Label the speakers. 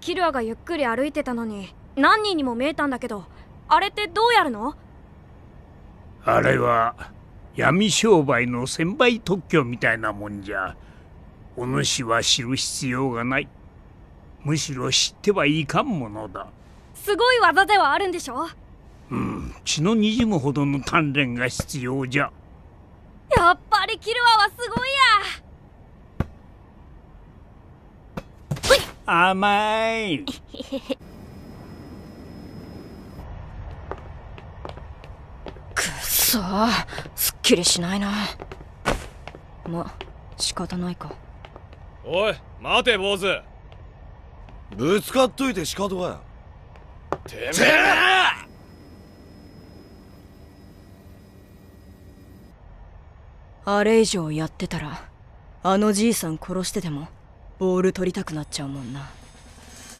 Speaker 1: キルアがゆっくり歩いてたのに何人にも見えたんだけどあれってどうやるの
Speaker 2: あれは闇商売の専売特許みたいなもんじゃお主は知る必要がないむしろ知ってはいかんものだ
Speaker 1: すごい技ではあるんでしょ
Speaker 2: うん血のにじむほどの鍛錬が必要じゃ
Speaker 1: やっぱりキルアは
Speaker 2: 甘い
Speaker 3: くっそすっきりしないなま仕方ないか
Speaker 4: おい待て坊主
Speaker 5: ぶつかっといて仕方が
Speaker 4: てめえ
Speaker 3: あれ以上やってたらあのじいさん殺してでもボール取りたくなっちゃうもんな